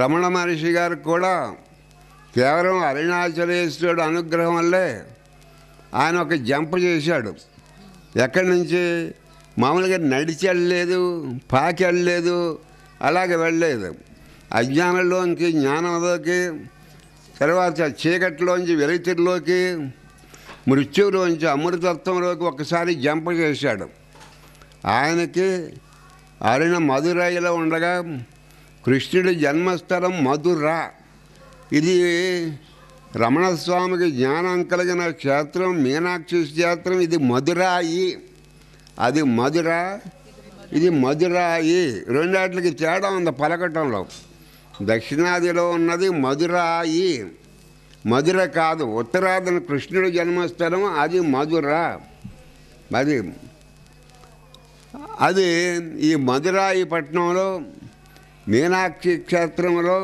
రమణ మహర్షి గారు కూడా కేవలం అరుణాచలేశ్వరుడు అనుగ్రహం వల్లే ఆయన ఒక జంప్ చేశాడు ఎక్కడి నుంచి మామూలుగా నడిచి వెళ్ళలేదు పాకి వెళ్ళలేదు అలాగే వెళ్ళలేదు అజ్ఞానంలోకి జ్ఞానంలోకి తర్వాత చీకటిలోంచి వెలితిరిలోకి మృత్యులోంచి అమృతత్వంలోకి ఒకసారి జంప చేశాడు ఆయనకి ఆయన మధురైలో ఉండగా కృష్ణుడి జన్మస్థలం మధుర ఇది రమణస్వామికి జ్ఞానం కలిగిన క్షేత్రం మీనాక్షి క్షేత్రం ఇది మధురాయి అది మధుర ఇది మధురాయి రెండాటికి తేడా ఉంది పలకటంలో దక్షిణాదిలో ఉన్నది మధురాయి మధుర కాదు ఉత్తరాదిన కృష్ణుడి జన్మస్థలం అది మధుర అది అది ఈ మధురాయి పట్టణంలో మీనాక్షి క్షేత్రంలో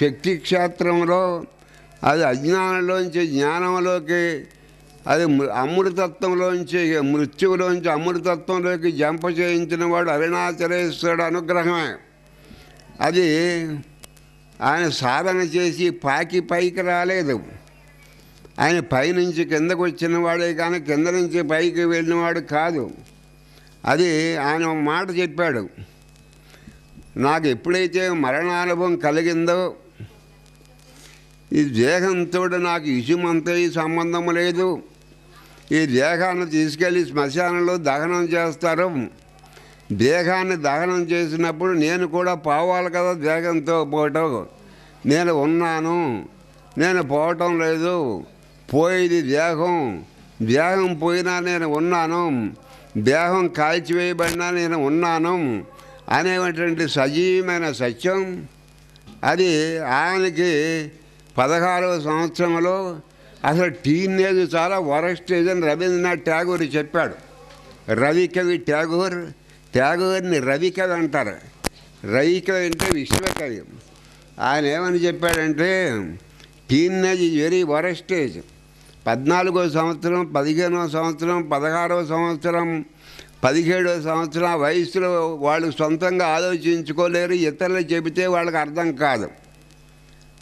శక్తి క్షేత్రంలో అది అజ్ఞానంలోంచి జ్ఞానంలోకి అది అమృతత్వంలోంచి మృత్యువులోంచి అమృతత్వంలోకి జంప చేయించిన వాడు అరుణాచలేశ్వరుడు అనుగ్రహమే అది ఆయన సాధన చేసి పాకి పైకి రాలేదు ఆయన పైనుంచి కిందకు వచ్చిన వాడే కానీ కింద నుంచి పైకి వెళ్ళినవాడు కాదు అది ఆయన మాట చెప్పాడు నాకు ఎప్పుడైతే మరణానుభవం కలిగిందో ఈ దేహంతో నాకు ఇసుమంతా సంబంధం లేదు ఈ దేహాన్ని తీసుకెళ్ళి శ్మశానంలో దహనం చేస్తారు దేహాన్ని దహనం చేసినప్పుడు నేను కూడా పోవాలి కదా దేహంతో పోవటం నేను ఉన్నాను నేను పోవటం లేదు పోయేది దేహం దేహం పోయినా నేను ఉన్నాను దేహం కాల్చివేయబడినా నేను ఉన్నాను అనేటువంటి సజీవమైన సత్యం అది ఆయనకి పదహారవ సంవత్సరంలో అసలు టీనేజ్ చాలా వరస్ట్ ఏజ్ అని రవీంద్రనాథ్ ట్యాగూర్ చెప్పాడు రవికవి ట్యాగూర్ ట్యాగూర్ని రవికవి అంటారు రవికవి అంటే విశ్వకవి ఆయన ఏమని చెప్పాడంటే teenage is very worst age పద్నాలుగో సంవత్సరం పదిహేనో సంవత్సరం పదహారవ సంవత్సరం పదిహేడవ సంవత్సరం వయసులో వాళ్ళు సొంతంగా ఆలోచించుకోలేరు ఇతరులు చెబితే వాళ్ళకి అర్థం కాదు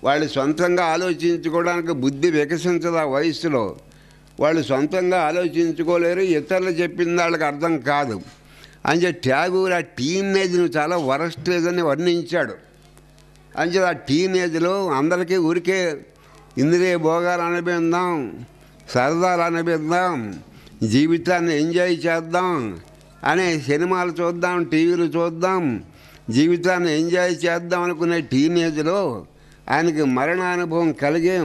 వాళ్ళు సొంతంగా ఆలోచించుకోవడానికి బుద్ధి వికసించదు ఆ వయసులో వాళ్ళు సొంతంగా ఆలోచించుకోలేరు ఇతరులు చెప్పింది వాళ్ళకి అర్థం కాదు అంచే ట్యాగూర్ ఆ టీనేజ్ను చాలా వరస్ట్ అని వర్ణించాడు అంచే ఆ టీనేజ్లో అందరికీ ఊరికే ఇంద్రియ భోగాలు అనిపిద్దాం సరదాలు అనిపిద్దాం జీవితాన్ని ఎంజాయ్ చేద్దాం అనే సినిమాలు చూద్దాం టీవీలు చూద్దాం జీవితాన్ని ఎంజాయ్ చేద్దాం అనుకునే టీనేజ్లో ఆయనకి మరణానుభవం కలిగే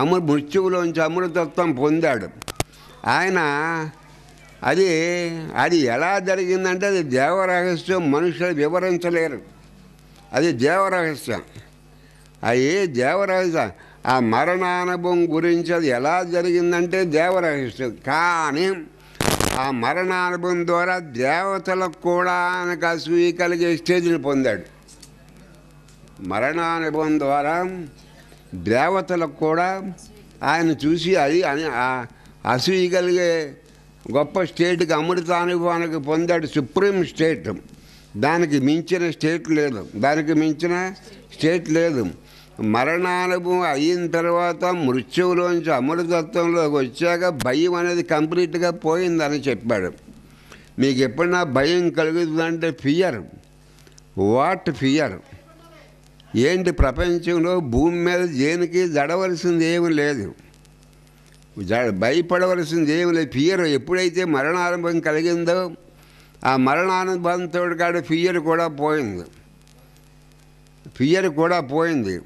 అమృ మృత్యువులోంచి అమృతత్వం పొందాడు ఆయన అది అది ఎలా జరిగిందంటే అది దేవరహస్యం మనుషులు వివరించలేరు అది దేవరహస్యం అది దేవరహస్యం ఆ మరణానుభవం గురించి అది ఎలా జరిగిందంటే దేవరహిష్టం కానీ ఆ మరణానుభవం ద్వారా దేవతలకు కూడా ఆయనకు అసూయ కలిగే స్టేజ్ని పొందాడు మరణానుభవం ద్వారా దేవతలకు కూడా ఆయన చూసి అది అని అసూయ కలిగే గొప్ప స్టేట్కి అమృతానుభవానికి పొందాడు సుప్రీం స్టేట్ దానికి మించిన స్టేట్ లేదు దానికి మించిన స్టేట్ లేదు మరణానుభవం అయిన తర్వాత మృత్యువులోంచి అమృతత్వంలోకి వచ్చాక భయం అనేది కంప్లీట్గా పోయిందని చెప్పాడు మీకు ఎప్పుడన్నా భయం కలుగుతుందంటే ఫియర్ వాట్ ఫియర్ ఏంటి ప్రపంచంలో భూమి మీద దేనికి జడవలసింది ఏమి లేదు భయపడవలసింది ఏమి లేదు ఫియర్ ఎప్పుడైతే మరణానుభవం కలిగిందో ఆ మరణానుభవంతో కాడ ఫియర్ కూడా పోయింది ఫియర్ కూడా పోయింది